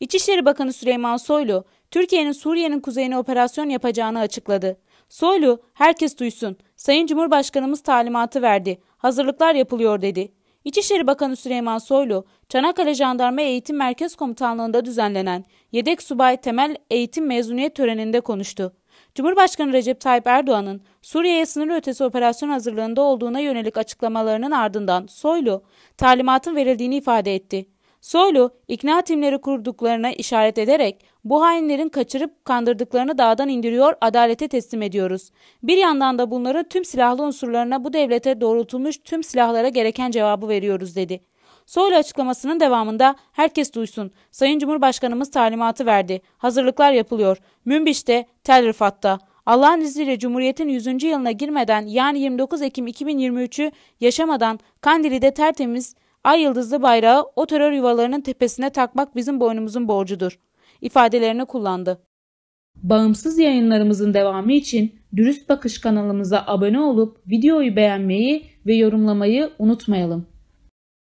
İçişleri Bakanı Süleyman Soylu, Türkiye'nin Suriye'nin kuzeyine operasyon yapacağını açıkladı. Soylu, herkes duysun, Sayın Cumhurbaşkanımız talimatı verdi, hazırlıklar yapılıyor dedi. İçişleri Bakanı Süleyman Soylu, Çanakkale Jandarma Eğitim Merkez Komutanlığı'nda düzenlenen Yedek Subay Temel Eğitim Mezuniyet Töreni'nde konuştu. Cumhurbaşkanı Recep Tayyip Erdoğan'ın Suriye'ye sınır ötesi operasyon hazırlığında olduğuna yönelik açıklamalarının ardından Soylu, talimatın verildiğini ifade etti. Soylu ikna timleri kurduklarına işaret ederek bu hainlerin kaçırıp kandırdıklarını dağdan indiriyor, adalete teslim ediyoruz. Bir yandan da bunları tüm silahlı unsurlarına bu devlete doğrultulmuş tüm silahlara gereken cevabı veriyoruz dedi. Soylu açıklamasının devamında herkes duysun. Sayın Cumhurbaşkanımız talimatı verdi. Hazırlıklar yapılıyor. Münbiş'te, Tel Rıfat'ta. Allah'ın izniyle Cumhuriyet'in 100. yılına girmeden yani 29 Ekim 2023'ü yaşamadan Kandili'de tertemiz Ay yıldızlı bayrağı o terör yuvalarının tepesine takmak bizim boynumuzun borcudur ifadelerini kullandı. Bağımsız yayınlarımızın devamı için Dürüst Bakış kanalımıza abone olup videoyu beğenmeyi ve yorumlamayı unutmayalım.